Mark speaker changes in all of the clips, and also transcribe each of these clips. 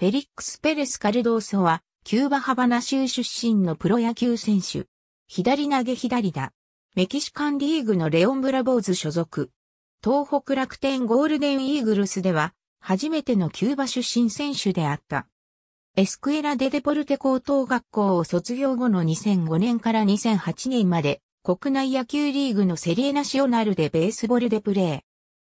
Speaker 1: フェリックス・ペレス・カルドーソは、キューバ・ハバナ州出身のプロ野球選手。左投げ左打。メキシカンリーグのレオン・ブラボーズ所属。東北楽天ゴールデンイーグルスでは、初めてのキューバ出身選手であった。エスクエラ・デ・デポルテ高等学校を卒業後の2005年から2008年まで、国内野球リーグのセリエナシオナルでベースボールでプレー。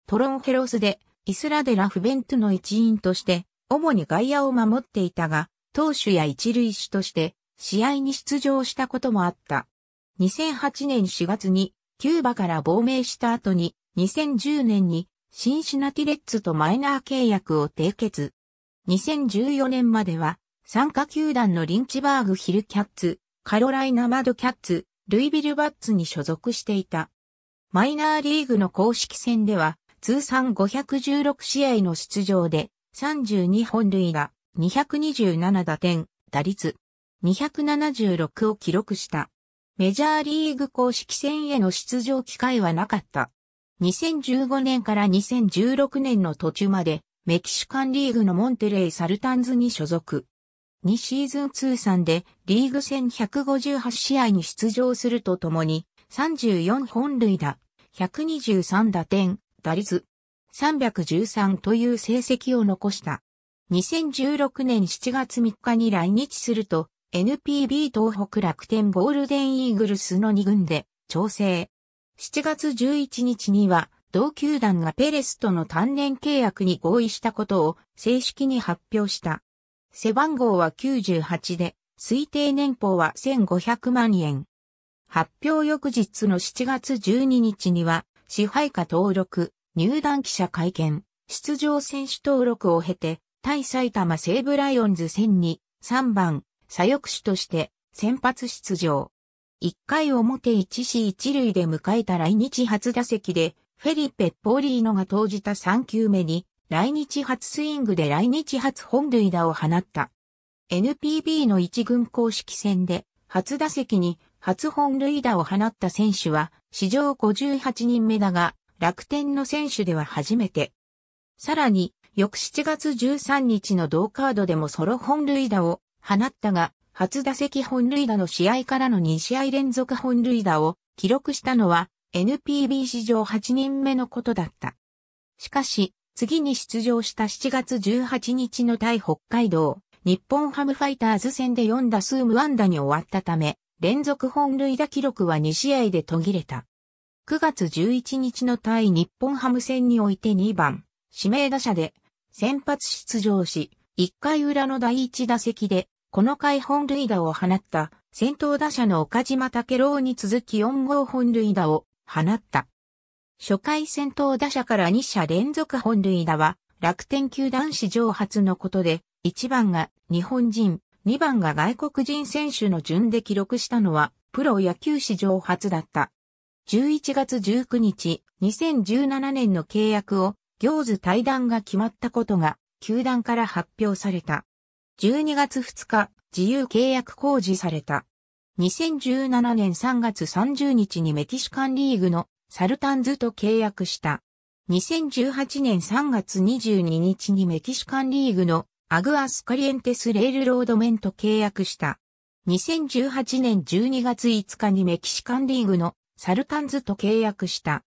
Speaker 1: トロンヘロスで、イスラデラ・フベントの一員として、主に外野を守っていたが、投手や一塁手として試合に出場したこともあった。2008年4月にキューバから亡命した後に2010年にシンシナティレッツとマイナー契約を締結。2014年までは参加球団のリンチバーグヒルキャッツ、カロライナマドキャッツ、ルイビルバッツに所属していた。マイナーリーグの公式戦では通算516試合の出場で32本塁打、227打点、打率、276を記録した。メジャーリーグ公式戦への出場機会はなかった。2015年から2016年の途中まで、メキシカンリーグのモンテレイ・サルタンズに所属。2シーズン通算でリーグ戦158試合に出場するとともに、34本塁打、123打点、打率、313という成績を残した。2016年7月3日に来日すると、NPB 東北楽天ゴールデンイーグルスの2軍で調整。7月11日には、同球団がペレスとの単年契約に合意したことを正式に発表した。背番号は98で、推定年俸は1500万円。発表翌日の7月12日には、支配下登録、入団記者会見、出場選手登録を経て、対埼玉西武ライオンズ戦に3番、左翼手として先発出場。1回表1死1塁で迎えた来日初打席で、フェリペ・ポーリーノが投じた3球目に、来日初スイングで来日初本塁打を放った。NPB の一軍公式戦で、初打席に初本塁打を放った選手は、史上58人目だが、楽天の選手では初めて。さらに、翌7月13日の同カードでもソロ本塁打を放ったが、初打席本塁打の試合からの2試合連続本塁打を記録したのは NPB 史上8人目のことだった。しかし、次に出場した7月18日の対北海道、日本ハムファイターズ戦で4打数無安打に終わったため、連続本塁打記録は2試合で途切れた。9月11日の対日本ハム戦において2番、指名打者で先発出場し、1回裏の第1打席で、この回本塁打を放った先頭打者の岡島武郎に続き4号本塁打を放った。初回先頭打者から2者連続本塁打は楽天球団史上初のことで、1番が日本人、2番が外国人選手の順で記録したのはプロ野球史上初だった。11月19日、2017年の契約を、行図対談が決まったことが、球団から発表された。12月2日、自由契約公示された。2017年3月30日にメキシカンリーグのサルタンズと契約した。2018年3月22日にメキシカンリーグのアグアスカリエンテスレールロードメンと契約した。2018年12月5日にメキシカンリーグのサルカンズと契約した。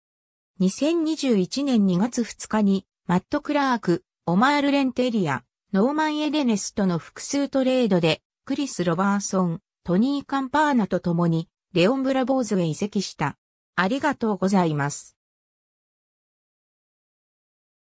Speaker 1: 2021年2月2日に、マット・クラーク、オマール・レンテリア、ノーマン・エデネスとの複数トレードで、クリス・ロバーソン、トニー・カンパーナと共に、レオン・ブラボーズへ移籍した。ありがとうございます。